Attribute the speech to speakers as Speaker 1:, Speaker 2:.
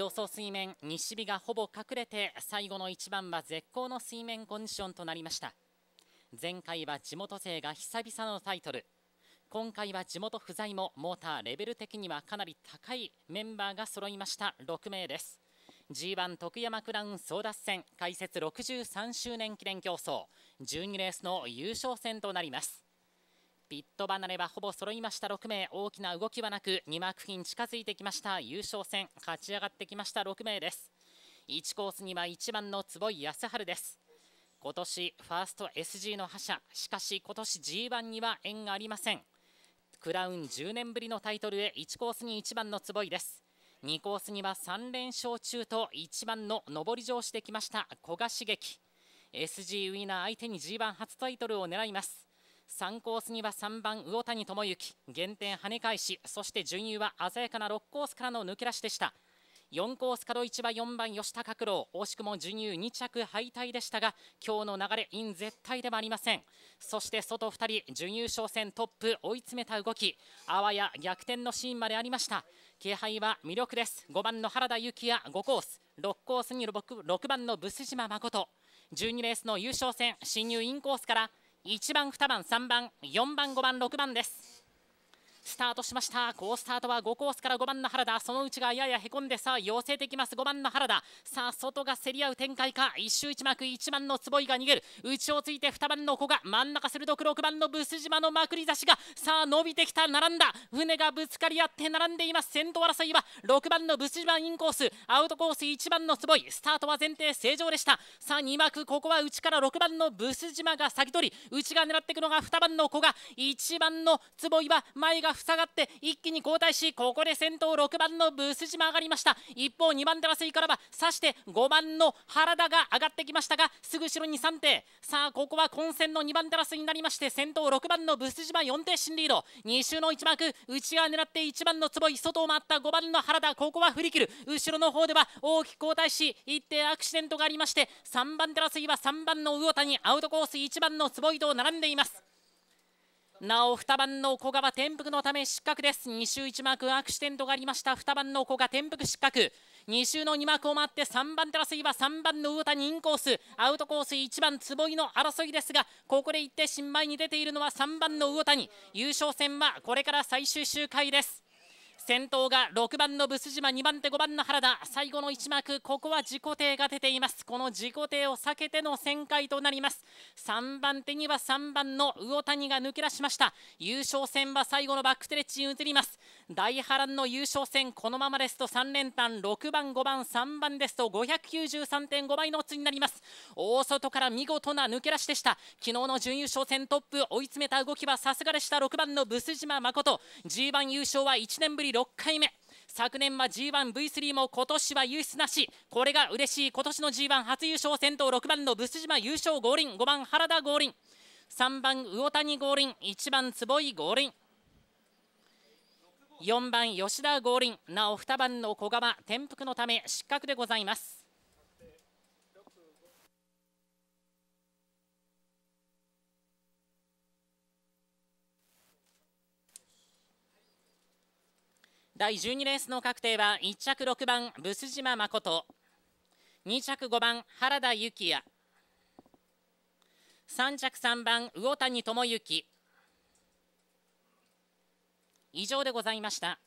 Speaker 1: 競争水面西日がほぼ隠れて最後の1番は絶好の水面コンディションとなりました前回は地元勢が久々のタイトル今回は地元不在もモーターレベル的にはかなり高いメンバーが揃いました6名です G1 徳山クラウン争奪戦開設63周年記念競争12レースの優勝戦となりますビット離れはほぼ揃いました6名大きな動きはなく2マーク品近づいてきました優勝戦勝ち上がってきました6名です1コースには1番の坪井康晴です今年ファースト SG の覇者しかし今年 G1 には縁がありませんクラウン10年ぶりのタイトルへ1コースに1番の坪井です2コースには3連勝中と1番の上り上してきました古賀茂樹 SG ウィナー相手に G1 初タイトルを狙います3コースには3番魚谷智之減点跳ね返しそして順優は鮮やかな6コースからの抜け出しでした4コース角1は4番吉高拓郎惜しくも準優2着敗退でしたが今日の流れイン絶対ではありませんそして外2人準優勝戦トップ追い詰めた動きあわや逆転のシーンまでありました気配は魅力です5番の原田幸也5コース6コースに 6, 6番のブス島誠12レースの優勝戦進入インコースから1番2番3番4番5番6番ですスタートしました好スタートは5コースから5番の原田その内がややへこんでさあ寄せてきます5番の原田さあ外が競り合う展開か一周一幕1番の坪井が逃げる内をついて2番の古賀真ん中鋭く6番のブス島のまくり差しがさあ伸びてきた並んだ船がぶつかり合って並んでいます先頭争いは6番のブス島インコースアウトコース1番の坪井スタートは前提正常でしたさあ2幕ここは内から6番のブス島が先取り内が狙っていくのが2番の古賀1番の坪井は前が2塞がって一気に後退しここで先頭6番のブス島上がりました一方2番手はスイカラバ差して5番の原田が上がってきましたがすぐ後ろに3手さあここは混戦の2番手ラスになりまして先頭6番のブス島4手進リード2周の1幕内側狙って1番の坪井外を回った5番の原田ここは振り切る後ろの方では大きく後退し一定アクシデントがありまして3番手ラスは3番の魚谷アウトコース1番の坪井と並んでいますなお2番の古賀は転覆のため失格です2周1マークアクシデントがありました2番の古賀転覆失格2周の2マークを回って3番手争いは3番の魚谷インコースアウトコース1番坪井の争いですがここでって新米に出ているのは3番の魚谷優勝戦はこれから最終周回です先頭が6番のブス島2番手5番の原田最後の1幕ここは自己艇が出ていますこの自己艇を避けての旋回となります3番手には3番の魚谷が抜け出しました優勝戦は最後のバックストレッチに移ります大波乱の優勝戦このままですと3連単6番5番3番ですと593.5倍のオッズになります大外から見事な抜け出しでした昨日の準優勝戦トップ追い詰めた動きはさすがでした6番のブス島誠 G1 優勝は1年ぶり6回目昨年は G1V3 も今年は優出なしこれが嬉しい今年の G1 初優勝先頭6番のス島優勝合輪5番原田五輪3番魚谷五輪1番坪井五輪4番吉田五輪なお2番の小川転覆のため失格でございます第12レースの確定は1着6番ブス島誠2着5番原田幸也3着3番魚谷智之以上でございました。